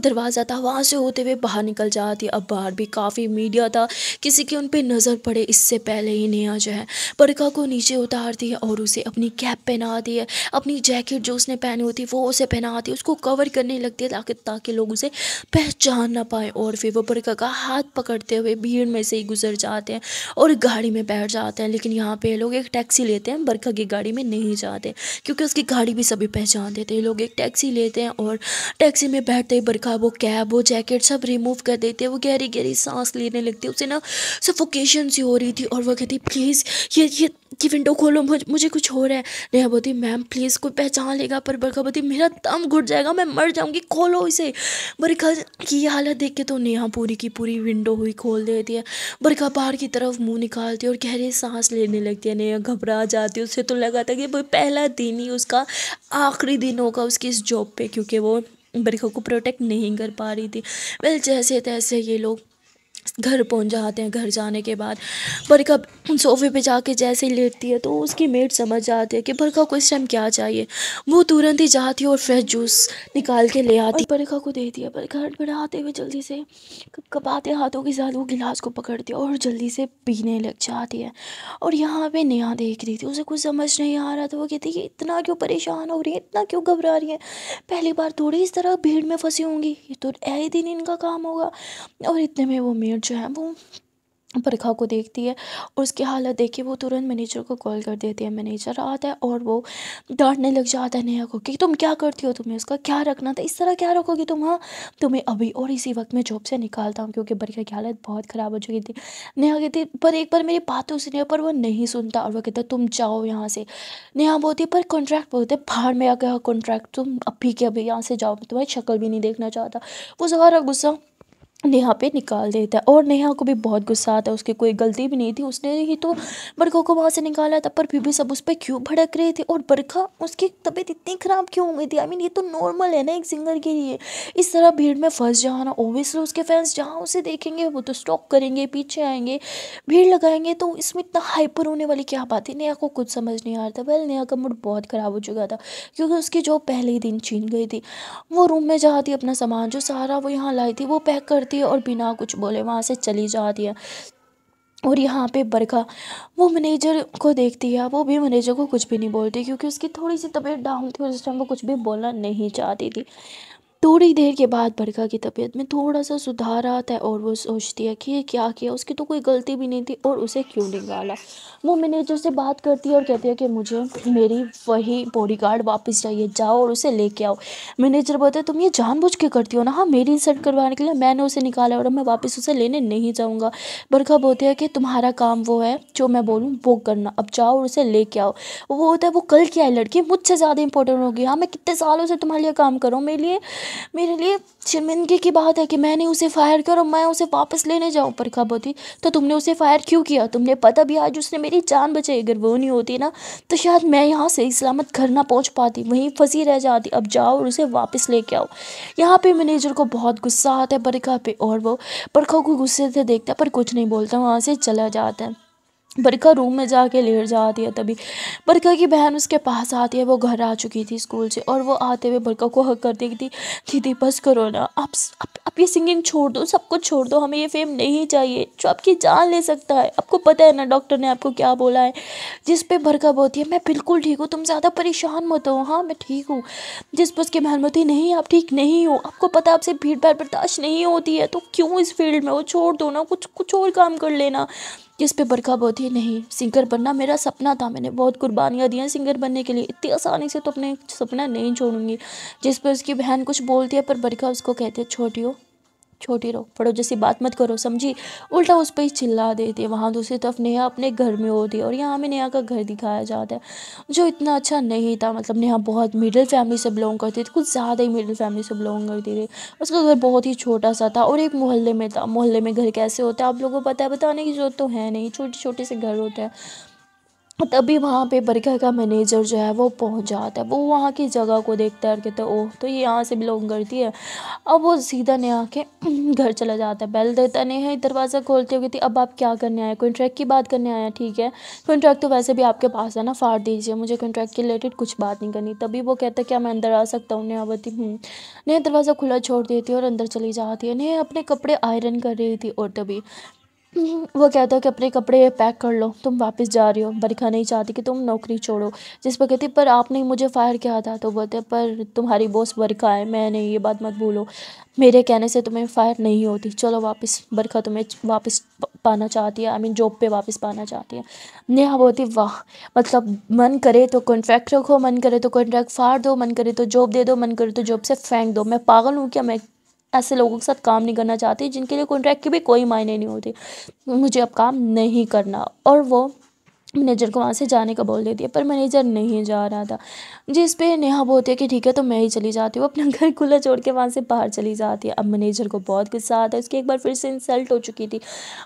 दरवाज़ा था वहाँ से होते हुए बाहर निकल जाती अब बाहर भी काफ़ी मीडिया था किसी की उन पर नज़र पड़े इससे पहले ही नेहा जो है बड़का को नीचे उतारती है और उसे अपनी कैप पहनाती है अपनी जैकेट जो उसने पहनी होती वो उसे पहनाती है उसको कवर करने लगती है ताकि ताकि लोग उसे पहचान ना पाए और फिर वो बड़का का हाथ पकड़ते हुए भीड़ में से ही गुजर जाते हैं और गाड़ी में बैठ जाते हैं लेकिन यहाँ पर लोग एक टैक्सी लेते हैं बड़का की गाड़ी में नहीं जाते क्योंकि उसकी गाड़ी भी सभी पहचान देते लोग एक टैक्सी लेते हैं और टैक्सी में बैठते ही का वो कैब वो जैकेट सब रिमूव कर देते वो गहरी गहरी सांस लेने लगती है उसे ना सफोकेशन सी हो रही थी और वो कहती प्लीज़ ये ये कि विंडो खोलो मुझे कुछ हो रहा है नेहा बोलती मैम प्लीज़ कोई पहचान लेगा पर बरखा बोती मेरा दम घुट जाएगा मैं मर जाऊँगी खोलो इसे बरखा की हालत देख के तो नेहा पूरी की पूरी विंडो हुई खोल देती है बरखा बाहर की तरफ मुंह निकालती है और गहरे सांस लेने लगती है नेहा घबरा जाती है उससे तो लगा था कि वो पहला दिन ही उसका आखिरी दिन होगा उसकी इस जॉब पे क्योंकि वो बरखों को प्रोटेक्ट नहीं कर पा रही थी वेल जैसे तैसे ये लोग घर पहुंच जाते हैं घर जाने के बाद बरखा सोफ़े पे जाके जैसे ही लेटती है तो उसकी मेड समझ जाती है कि बरखा को इस टाइम क्या चाहिए वो तुरंत ही जाती है और फ्रेश जूस निकाल के ले आती बरखा को देती है बरखा हड़बड़ाते हुए जल्दी से कब कपाते हाथों के साथ वो गिलास को पकड़ती है और जल्दी से पीने लग जाती है और यहाँ पर नेहा देख रही थी उसे कुछ समझ नहीं आ रहा था वो कहती है इतना क्यों परेशान हो रही है इतना क्यों घबरा रही है पहली बार थोड़ी इस तरह भीड़ में फंसी होंगी ये तो ऐ दिन इनका काम होगा और इतने में वो मेड जो है वो परखा को देखती है और उसकी हालत देख के वो तुरंत मैनेजर को कॉल कर देती है मैनेजर आता है और वो डांटने लग जाता है नेहा को कि तुम क्या करती हो तुम्हें उसका क्या रखना था इस तरह क्या रखोगी तुम हाँ तुम्हें अभी और इसी वक्त मैं जॉब से निकालता हूँ क्योंकि बरखा की हालत बहुत ख़राब हो चुकी थी नेहा कहती पर एक बार मेरी बात उसने पर वो नहीं सुनता और वो कहता तुम जाओ यहाँ से नेहा बोलती पर कॉन्ट्रैक्ट बोलते बाहर में आ गया कॉन्ट्रैक्ट तुम अभी के अभी यहाँ से जाओ तुम्हारी शक्ल भी नहीं देखना चाहता वो सारा गुस्सा नेहा पे निकाल देता है और नेहा को भी बहुत गुस्सा आता है उसकी कोई गलती भी नहीं थी उसने ही तो बरखा को वहाँ से निकाला था पर फिर भी सब उस पर क्यों भड़क रहे थे और बरखा उसकी तबीयत इतनी ख़राब क्यों हो गई थी आई I मीन mean, ये तो नॉर्मल है ना एक सिंगर के लिए इस तरह भीड़ में फंस जाना ओबियसली उसके फैंस जहाँ उसे देखेंगे वो तो स्टॉक करेंगे पीछे आएंगे भीड़ लगाएंगे तो इसमें इतना हाइपर होने वाली क्या बात है नेहा को कुछ समझ नहीं आ रहा था वेल नेहा का मूड बहुत ख़राब हो चुका था क्योंकि उसकी जॉब पहले ही दिन छीन गई थी वो रूम में जहाँ अपना सामान जो सारा वो यहाँ लाई थी वो पैक करती जाती है और बिना कुछ बोले वहाँ से चली जाती है और यहाँ पे बरखा वो मैनेजर को देखती है वो भी मैनेजर को कुछ भी नहीं बोलती क्योंकि उसकी थोड़ी सी तबीयत डाउन थी और उस टाइम वो कुछ भी बोलना नहीं चाहती थी थोड़ी देर के बाद बरखा की तबीयत में थोड़ा सा सुधार आता है और वो सोचती है कि ये क्या किया उसकी तो कोई गलती भी नहीं थी और उसे क्यों निकाला वो मैनेजर से बात करती है और कहती है कि मुझे मेरी वही बॉडी गार्ड वापस चाहिए जाओ और उसे लेके आओ मैनेजर बोलते तुम ये जानबूझ के करती हो ना हाँ मेरी इंसल्ट करवाने के लिए मैंने उसे निकाला और मैं वापस उसे लेने नहीं जाऊँगा बरखा बोलती है कि तुम्हारा काम वो है जो मैं बोलूँ वो करना अब जाओ और उसे लेके आओ वो होता है वो कल क्या है लड़की मुझसे ज़्यादा इंपॉर्टेंट होगी हाँ मैं कितने सालों से तुम्हारे लिए काम करूँ मेरे लिए मेरे लिए शर्मिंदगी की बात है कि मैंने उसे फ़ायर किया और मैं उसे वापस लेने जाऊँ पर खा बोती तो तुमने उसे फ़ायर क्यों किया तुमने पता भी आज उसने मेरी जान बचाई अगर वो नहीं होती ना तो शायद मैं यहाँ से इस्लामत घर ना पहुँच पाती वहीं फंसी रह जाती अब जाओ और उसे वापस लेके आओ यहाँ पे मैनेजर को बहुत गुस्सा आता है बरखा पे और वो बरखा को गुस्से से देखता है पर कुछ नहीं बोलता वहाँ से चला जाता है बरखा रूम में जाके लेट जाती है तभी बरखा की बहन उसके पास आती है वो घर आ चुकी थी स्कूल से और वो आते हुए बरखा को हक कर देती दीदी बस करो ना आप आप, आप ये सिंगिंग छोड़ दो सब कुछ छोड़ दो हमें ये फेम नहीं चाहिए जो आपकी जान ले सकता है आपको पता है ना डॉक्टर ने आपको क्या बोला है जिस पर बरखा बोलती है मैं बिल्कुल ठीक हूँ तुम ज़्यादा परेशान मत हो हाँ मैं ठीक हूँ जिस पर उसकी बहन बोलती नहीं आप ठीक नहीं हो आपको पता आपसे भीड़ भाड़ बर्दाश्त नहीं होती है तो क्यों इस फील्ड में वो छोड़ दो ना कुछ कुछ और काम कर लेना किस पे बरखा बहुत ही नहीं सिंगर बनना मेरा सपना था मैंने बहुत कुर्बानियाँ दी हैं सिंगर बनने के लिए इतनी आसानी से तो अपने सपना नहीं छोड़ूंगी जिस पर उसकी बहन कुछ बोलती है पर बरखा उसको कहती है छोटी हो छोटी रहो पड़ो जैसी बात मत करो समझी उल्टा उस पर ही चिल्ला देते वहाँ दूसरी तरफ नेहा अपने घर में होती है और यहाँ हमें नेहा का घर दिखाया जाता है जो इतना अच्छा नहीं था मतलब नेहा बहुत मिडिल फैमिली से बिलोंग करती थी कुछ ज़्यादा ही मिडिल फैमिली से बिलोंग करती थी उसका घर बहुत ही छोटा सा था और एक मोहल्ले में था मोहल्ले में घर कैसे होता है आप लोगों को पता है बताने की जरूरत तो है नहीं छोटे छोटे से घर होते हैं तभी वहाँ पे बरगा का मैनेजर जो है वो पहुँच जाता है वो वहाँ की जगह को देखता है और कहता है ओह तो ये यहाँ से बिलोंग करती है अब वो सीधा नहीं आके घर चला जाता है बैल देता नहीं है दरवाज़ा खोलते हुए कहती अब आप क्या करने आए कॉन्ट्रैक्ट की बात करने आया ठीक है कॉन्ट्रैक्ट तो वैसे भी आपके पास है ना फाड़ दीजिए मुझे कॉन्ट्रैक्ट के रिलेटेड कुछ बात नहीं करनी तभी वो कहता क्या मैं अंदर आ सकता हूँ नेहावती हूँ हम्म। नहीं दरवाज़ा खुला छोड़ देती है और अंदर चली जाती है नहीं अपने कपड़े आयरन कर रही थी और तभी वो कहता है कि अपने कपड़े पैक कर लो तुम वापस जा रही हो बरखा नहीं चाहती कि तुम नौकरी छोड़ो जिस पर कहती पर आपने मुझे फ़ायर किया था तो बोलते पर तुम्हारी बॉस बरखा है मैं नहीं ये बात मत भूलो मेरे कहने से तुम्हें फ़ायर नहीं होती चलो वापस बरखा तुम्हें वापस पाना चाहती है आई मीन जॉब पे वापस पाना चाहती है नेहा बोलती वाह मतलब मन करे तो कॉन्ट्रैक्ट रखो मन करे तो कॉन्ट्रैक्ट फाड़ दो मन करे तो जॉब दे दो मन करे तो जॉब से फेंक दो मैं पागल हूँ क्या मैं ऐसे लोगों के साथ काम नहीं करना चाहती जिनके लिए कॉन्ट्रैक्ट की भी कोई मायने नहीं होती मुझे अब काम नहीं करना और वो मैनेजर को वहाँ से जाने का बोल देती है पर मैनेजर नहीं जा रहा था जिस पे नेहा बोलती है कि ठीक है तो मैं ही चली जाती हूँ अपना घर खुला छोड़ के वहाँ से बाहर चली जाती है अब मैनेजर को बहुत गुस्सा आता है उसकी एक बार फिर से इंसल्ट हो चुकी थी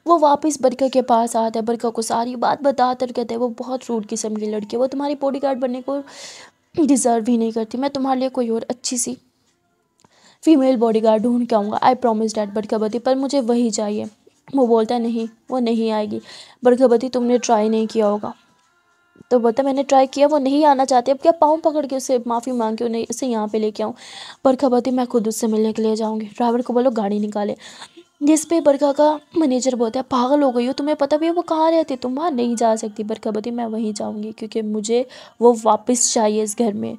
वो वापस बरका के पास आता है बरका को सारी बात बताकर कहते हैं वो बहुत रूढ़ किस्म की लड़की है वो तुम्हारी बॉडी गार्ड बनने को डिज़र्व ही नहीं करती मैं तुम्हारे लिए कोई और अच्छी सी फीमेल गार्ड ढूंढ के आऊँगा आई प्रॉमिस डैट बरखावती पर मुझे वही चाहिए वो बोलता है नहीं वो नहीं आएगी बटखबती तुमने ट्राई नहीं किया होगा तो बोलता मैंने ट्राई किया वो नहीं आना चाहती अब क्या पाँव पकड़ के उसे माफ़ी मांग के उन्हें इसे यहाँ पे लेके आऊँ बरखा बती मैं खुद उससे मिलने के लिए जाऊँगी ड्राइवर को बोलो गाड़ी निकाले जिस पे बरखा का मैनेजर बोलता है पागल हो गई हो तुम्हें पता भी है वो कहाँ रहती तुम वहाँ नहीं जा सकती बरखा मैं वहीं जाऊँगी क्योंकि मुझे वो वापस चाहिए इस घर में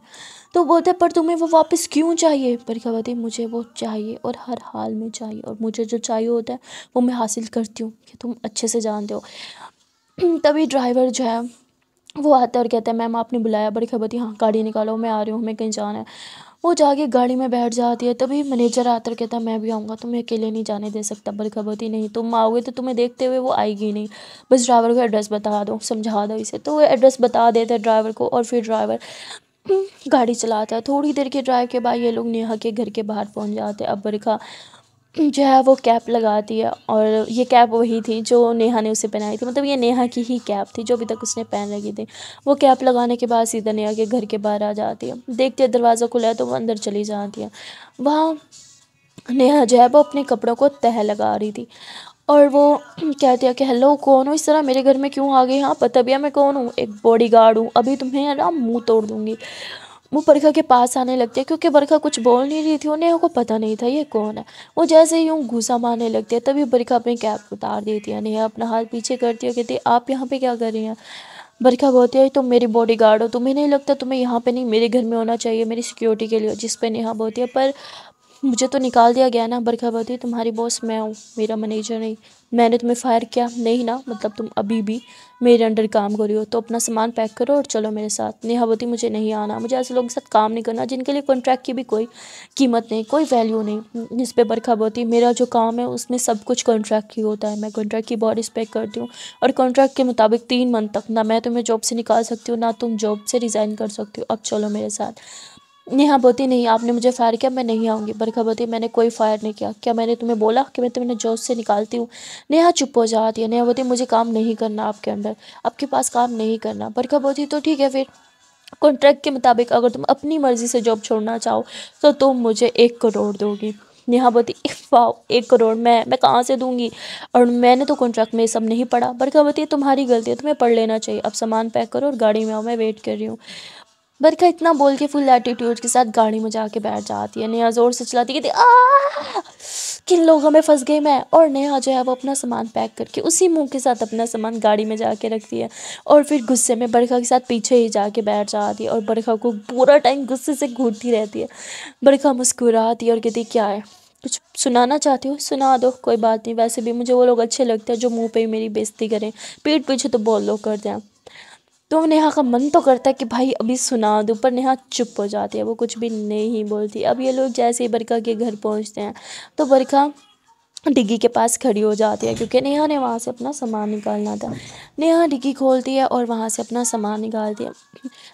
तो बोलते हैं पर तुम्हें वो वापस क्यों चाहिए पर क्या बताइए मुझे वो चाहिए और हर हाल में चाहिए और मुझे जो चाहिए होता है वो मैं हासिल करती हूँ कि तुम अच्छे से जानते हो तभी ड्राइवर जो है वो आता है और कहता है मैम आपने बुलाया बड़ी खबर थी हाँ गाड़ी निकालो मैं आ रही हूँ हमें कहीं जाना है वो जाके गाड़ी में बैठ जाती है तभी मैनेजर आता है कहता है मैं भी आऊँगा तुम्हें अकेले नहीं जाने दे सकता बड़ी खबर थी नहीं तुम आओगे तो तुम्हें देखते हुए वो आएगी नहीं बस ड्राइवर को एड्रेस बता दो समझा दो इसे तो वो एड्रेस बता देते ड्राइवर को और फिर ड्राइवर गाड़ी चलाता है थोड़ी देर के ड्राइव के बाद ये लोग नेहा के घर के बाहर पहुँच जाते हैं अब बरखा जो है वो कैप लगाती है और ये कैप वही थी जो नेहा ने उसे पहनाई थी मतलब ये नेहा की ही कैप थी जो अभी तक उसने पहन रखी थी वो कैप लगाने के बाद सीधा नेहा के घर के बाहर आ जाती है देखते हैं दरवाज़ा खुला है तो वो अंदर चली जाती है वहाँ नेहा जो है वो अपने कपड़ों को तह लगा रही थी और वो कहते हैं कि हेलो कौन हो इस तरह मेरे घर में क्यों आ गई हाँ पता भी है मैं कौन हूँ एक बॉडीगार्ड हूँ अभी तुम्हें ना मुंह तोड़ दूँगी वो बरखा के पास आने लगती है क्योंकि बरखा कुछ बोल नहीं रही थी उन्हें को पता नहीं था ये कौन है वो जैसे ही यूँ घुसा मारने लगती है तभी बरखा अपनी कैब उतार देती है नहीं अपना हाथ पीछे करती है कहती आप यहाँ पे क्या कर रही हैं बरखा बोलती है तुम तो मेरी बॉडी गार्ड हो तुम्हें नहीं लगता तुम्हें यहाँ पे नहीं मेरे घर में होना चाहिए मेरी सिक्योरिटी के लिए जिस पे नेहा बोलती है पर मुझे तो निकाल दिया गया ना बरखबाती तुम्हारी बॉस मैं हूँ मेरा मैनेजर नहीं मैंने तुम्हें फ़ायर किया नहीं ना मतलब तुम अभी भी मेरे अंडर काम कर रही हो तो अपना सामान पैक करो और चलो मेरे साथ नेहावती मुझे नहीं आना मुझे ऐसे लोगों के साथ काम नहीं करना जिनके लिए कॉन्ट्रैक्ट की भी कोई कीमत नहीं कोई वैल्यू नहीं जिस पर बरखबाती मेरा जो काम है उसमें सब कुछ कॉन्ट्रैक्ट ही होता है मैं कॉन्ट्रैक्ट की बहुत रिस्पेक्ट करती हूँ और कॉन्ट्रैक्ट के मुताबिक तीन मंथ तक ना मैं तुम्हें जॉब से निकाल सकती हूँ ना तुम जॉब से रिज़ाइन कर सकती हो अब चलो मेरे साथ नेहा बोती नहीं आपने मुझे फायर किया मैं नहीं आऊँगी बरखा बोती मैंने कोई फायर नहीं किया क्या मैंने तुम्हें बोला कि मैं तुम्हें जोश से निकालती हूँ नेहा चुप हो जाती है नेहा बोती मुझे काम नहीं करना आपके अंडर आपके पास काम नहीं करना बरखा बोती तो ठीक है फिर कॉन्ट्रैक्ट के मुताबिक अगर तुम अपनी मर्ज़ी से जॉब छोड़ना चाहो तो तुम मुझे एक करोड़ दोगी नेहा बोती वाह एक करोड़ मैं मैं कहाँ से दूंगी और मैंने तो कॉन्ट्रैक्ट में सब नहीं पढ़ा बरखा बोती तुम्हारी गलती है तुम्हें पढ़ लेना चाहिए अब सामान पैक करो और गाड़ी में आओ मैं वेट कर रही हूँ बरखा इतना बोल के फुल एटीट्यूड के साथ गाड़ी में जाके बैठ जाती है नेहा ज़ोर से चलाती कहती आ किन लोगों में फंस गई मैं और नेहा जो है वो अपना सामान पैक करके उसी मुंह के साथ अपना सामान गाड़ी में जाके रखती है और फिर गुस्से में बरखा के साथ पीछे ही जाके बैठ जाती है और बरखा को पूरा टाइम गुस्से से घूरती रहती है बरखा मुस्कुराती है और कहती क्या है कुछ सुनाना चाहती हो सुना दो कोई बात नहीं वैसे भी मुझे वो लोग अच्छे लगते हैं जो मुँह पर ही मेरी बेजती करें पीठ पीछे तो बोल लोग करते हैं तो नेहा का मन तो करता है कि भाई अभी सुना दो पर नेहा चुप हो जाती है वो कुछ भी नहीं बोलती अब ये लोग जैसे ही बरखा के घर पहुंचते हैं तो बरखा डिग्गी के पास खड़ी हो जाती है क्योंकि नेहा ने वहाँ से अपना सामान निकालना था नेहा डिग्गी खोलती है और वहाँ से अपना सामान निकालती है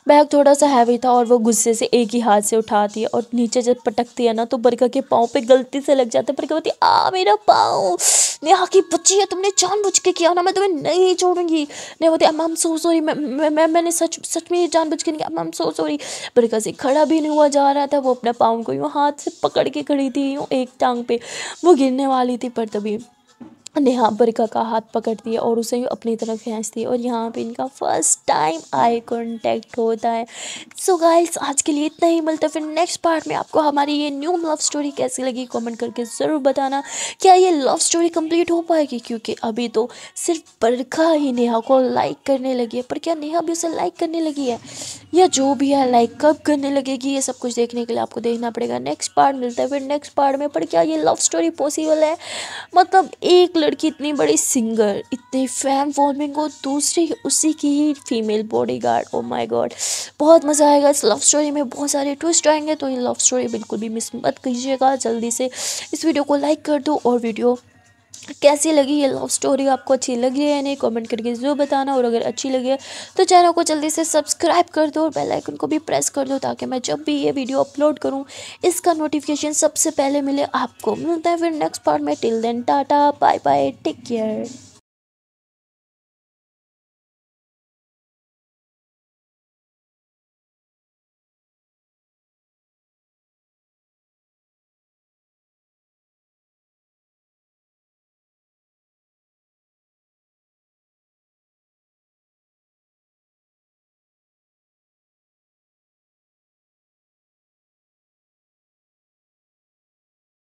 बैग थोड़ा सा हैवी था और वो गुस्से से एक ही हाथ से उठाती है और नीचे जब पटकती है ना तो बरका के पाँव पे गलती से लग जाता है बरका बोलती आ मेरा पाँव नेहा की बच्ची है तुमने बुझ के किया ना मैं तुम्हें नहीं छोड़ूंगी नेहा बोलती अब हम सो सॉरी मैं मैं मैंने सच सच में ये जानबूझ के नहीं किया अम्मा सो सॉरी बरका से खड़ा भी नहीं हुआ जा रहा था वो अपने पाँव को यूँ हाथ से पकड़ के खड़ी थी यूँ एक टांग पे वो गिरने वाली होती पर तभी नेहा बरका का हाथ पकड़ती है और उसे भी अपनी तरफ खींचती है और यहाँ पे इनका फर्स्ट टाइम आई कॉन्टेक्ट होता है सो so गाइल्स आज के लिए इतना ही मिलता है फिर नेक्स्ट पार्ट में आपको हमारी ये न्यू लव स्टोरी कैसी लगी कमेंट करके ज़रूर बताना क्या ये लव स्टोरी कंप्लीट हो पाएगी क्योंकि अभी तो सिर्फ बरखा ही नेहा को लाइक करने लगी है पर क्या नेहा भी उसे लाइक करने लगी है या जो भी है लाइक कब करने लगेगी ये सब कुछ देखने के लिए आपको देखना पड़ेगा नेक्स्ट पार्ट मिलता है फिर नेक्स्ट पार्ट में पर क्या ये लव स्टोरी पॉसिबल है मतलब एक लड़की इतनी बड़ी सिंगर इतनी फैन फॉलोइंग और दूसरी उसी की ही female bodyguard oh my god बहुत मज़ा आएगा इस लव स्टोरी में बहुत सारे ट्विस्ट आएंगे तो ये लव स्टोरी बिल्कुल भी मिस मत कीजिएगा जल्दी से इस वीडियो को लाइक कर दो और वीडियो कैसी लगी ये लव स्टोरी आपको अच्छी लगी है नहीं कमेंट करके ज़रूर बताना और अगर अच्छी लगी है तो चैनल को जल्दी से सब्सक्राइब कर दो और बेल आइकन को भी प्रेस कर दो ताकि मैं जब भी ये वीडियो अपलोड करूँ इसका नोटिफिकेशन सबसे पहले मिले आपको मिलता है फिर नेक्स्ट पार्ट में till then tata bye bye take care